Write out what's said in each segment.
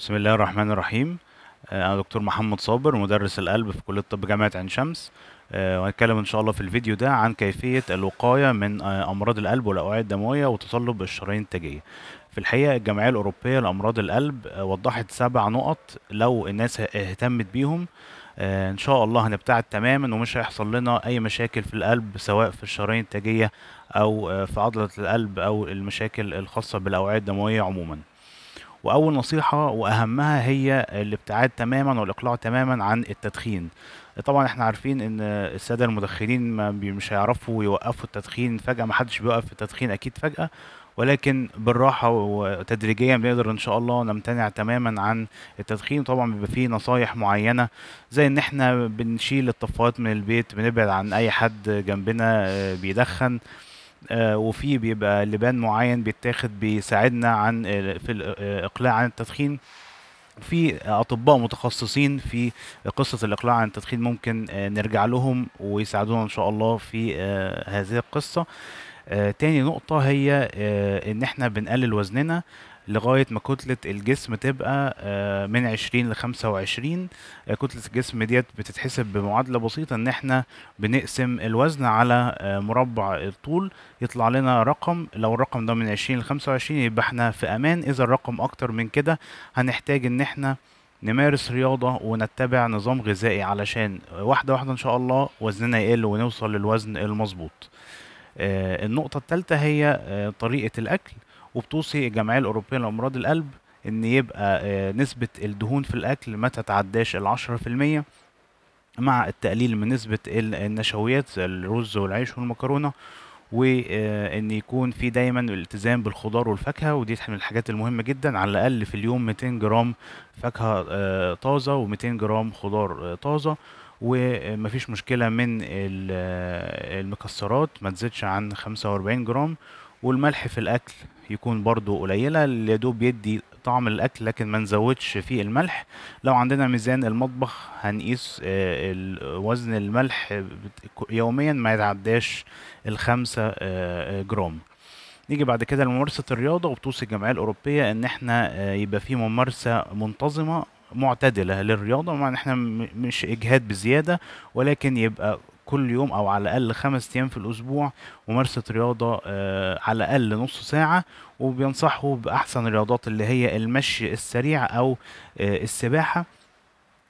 بسم الله الرحمن الرحيم آه، انا دكتور محمد صابر مدرس القلب في كليه الطب جامعه عين شمس آه، وهنتكلم ان شاء الله في الفيديو ده عن كيفيه الوقايه من آه، امراض القلب والاوعيه الدمويه وتصلب الشرايين التاجيه في الحقيقه الجمعيه الاوروبيه لامراض القلب وضحت سبع نقط لو الناس اهتمت بيهم ان شاء الله هنبتعد تماما ومش هيحصل لنا اي مشاكل في القلب سواء في الشرايين التاجيه او في عضله القلب او المشاكل الخاصه بالاوعيه الدمويه عموما واول نصيحه واهمها هي الابتعاد تماما والاقلاع تماما عن التدخين طبعا احنا عارفين ان الساده المدخنين مش هيعرفوا يوقفوا التدخين فجاه ما حدش بيوقف التدخين اكيد فجاه ولكن بالراحه وتدريجيا بنقدر ان شاء الله نمتنع تماما عن التدخين طبعا بيبقى فيه نصايح معينه زي ان احنا بنشيل الطفايات من البيت بنبعد عن اي حد جنبنا آه، بيدخن آه، وفي بيبقى لبان معين بيتاخد بيساعدنا عن في الاقلاع آه، عن التدخين في اطباء متخصصين في قصه الاقلاع عن التدخين ممكن آه، نرجع لهم ويساعدونا ان شاء الله في هذه القصه تاني نقطه هي ان احنا بنقلل وزننا لغايه ما كتله الجسم تبقى آه، من 20 ل 25 آه، كتله الجسم ديت بتتحسب بمعادله بسيطه ان احنا بنقسم الوزن على آه، مربع الطول يطلع لنا رقم لو الرقم ده من 20 ل 25 يبقى احنا في امان اذا الرقم اكتر من كده هنحتاج ان احنا نمارس رياضة ونتبع نظام غذائي علشان واحدة واحدة إن شاء الله وزننا يقل ونوصل للوزن المظبوط. النقطة الثالثة هي طريقة الأكل وبتوصي الجمعيه الاوروبيه لامراض القلب ان يبقى آه، نسبه الدهون في الاكل ما تتعداش العشرة في المية مع التقليل من نسبه النشويات الرز والعيش والمكرونه وان آه، يكون في دايما الالتزام بالخضار والفاكهه ودي من الحاجات المهمه جدا على الاقل في اليوم 200 جرام فاكهه آه، طازه و200 جرام خضار طازه ومفيش مشكله من المكسرات ما تزيدش عن 45 جرام والملح في الاكل يكون برضو قليلة اللي دوب يدي طعم الاكل لكن ما نزودش فيه الملح لو عندنا ميزان المطبخ هنقيس آه، وزن الملح يوميا ما يتعداش الخمسة آه، جرام نيجي بعد كده لممارسة الرياضة وبتوصي الجمعية الأوروبية إن إحنا آه، يبقى في ممارسة منتظمة معتدلة للرياضة مع إن إحنا مش إجهاد بزيادة ولكن يبقى كل يوم او على الاقل خمس ايام في الاسبوع ممارسه رياضه آه، على الاقل نص ساعه وبينصحه باحسن الرياضات اللي هي المشي السريع او آه، السباحه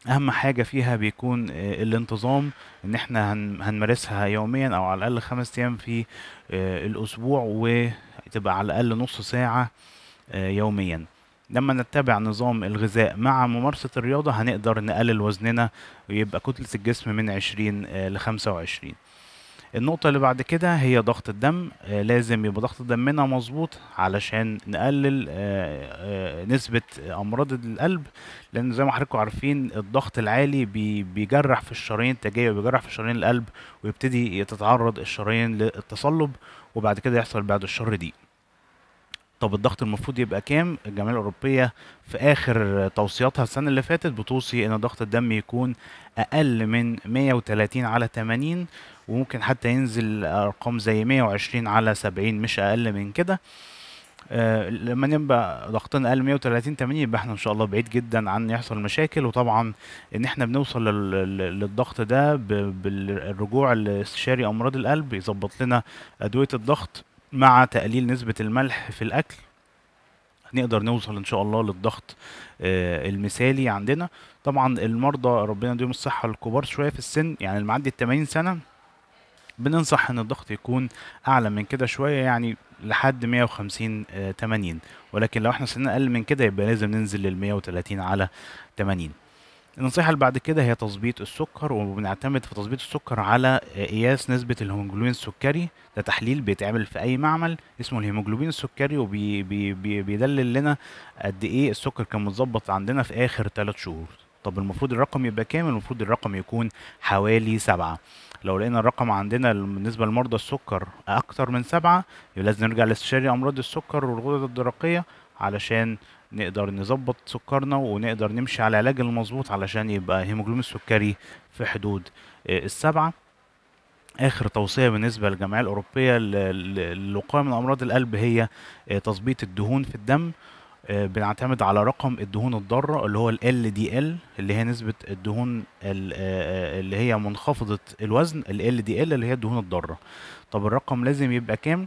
اهم حاجه فيها بيكون آه، الانتظام ان احنا هنمارسها يوميا او على الاقل خمس ايام في الاسبوع وتبقى على الاقل نص ساعه يوميا لما نتبع نظام الغذاء مع ممارسة الرياضة هنقدر نقلل وزننا ويبقى كتلة الجسم من 20 آه، ل 25 النقطة اللي بعد كده هي ضغط الدم آه، لازم يبقى ضغط دمنا مظبوط علشان نقلل آه، نسبة أمراض القلب لأن زي ما حضراتكم عارفين الضغط العالي بيجرح في الشرايين التاجية وبيجرح في شرايين القلب ويبتدي تتعرض الشرايين للتصلب وبعد كده يحصل بعد الشر دي طب الضغط المفروض يبقى كام الجمعيه الاوروبيه في اخر توصياتها السنه اللي فاتت بتوصي ان ضغط الدم يكون اقل من 130 على 80 وممكن حتى ينزل ارقام زي 120 على 70 مش اقل من كده آه، لما نبقى ضغطنا اقل 130 80 يبقى احنا ان شاء الله بعيد جدا عن يحصل مشاكل وطبعا ان احنا بنوصل للضغط ده بالرجوع لاستشاري امراض القلب يظبط لنا ادويه الضغط مع تقليل نسبة الملح في الأكل هنقدر نوصل ان شاء الله للضغط آه، المثالي عندنا طبعا المرضى ربنا يديهم الصحه الكبار شويه في السن يعني اللي معدي التمانين سنه بننصح ان الضغط يكون اعلى من كده شويه يعني لحد 150 وخمسين 80 آه، ولكن لو احنا سننا اقل من كده يبقى لازم ننزل لل 130 على 80 النصيحة اللي بعد كده هي تظبيط السكر وبنعتمد في تظبيط السكر على قياس نسبة الهيموجلوبين السكري ده تحليل بيتعمل في أي معمل اسمه الهيموجلوبين السكري وبيدلل لنا قد إيه السكر كان متظبط عندنا في آخر ثلاث شهور طب المفروض الرقم يبقى كام المفروض الرقم يكون حوالي سبعة لو لقينا الرقم عندنا بالنسبة لمرضى السكر أكتر من سبعة يبقى لازم نرجع لاستشاري أمراض السكر والغدد الدرقية علشان نقدر نظبط سكرنا ونقدر نمشي على العلاج المظبوط علشان يبقى هيموجلوبين السكري في حدود آه، السبعة اخر توصيه بالنسبه للجمعيه الاوروبيه للوقايه من امراض القلب هي آه، تظبيط الدهون في الدم آه، بنعتمد على رقم الدهون الضاره اللي هو ال LDL اللي هي نسبه الدهون اللي هي منخفضه الوزن ال LDL اللي هي الدهون الضاره طب الرقم لازم يبقى كام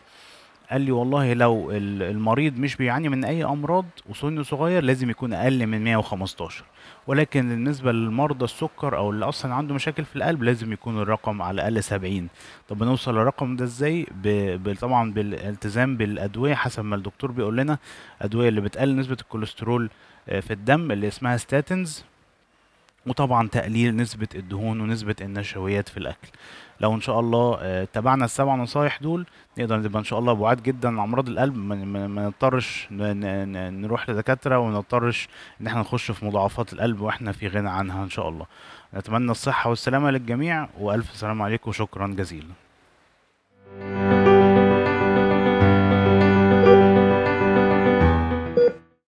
قال لي والله لو المريض مش بيعاني من اي امراض وسنه صغير لازم يكون اقل من 115 ولكن بالنسبه لمرضى السكر او اللي اصلا عنده مشاكل في القلب لازم يكون الرقم على الاقل 70 طب بنوصل للرقم ده ازاي طبعا بالالتزام بالادويه حسب ما الدكتور بيقول لنا ادويه اللي بتقلل نسبه الكوليسترول آه، في الدم اللي اسمها ستاتنز وطبعا تقليل نسبة الدهون ونسبة النشويات في الأكل لو إن شاء الله آه، اتبعنا السبع نصايح دول نقدر نبقى إن شاء الله بعاد جدا عن أمراض القلب ما نضطرش نروح لدكاترة وما نضطرش إن احنا نخش في مضاعفات القلب وإحنا في غنى عنها إن شاء الله نتمنى الصحة والسلامة للجميع وألف سلام عليكم وشكرا جزيلا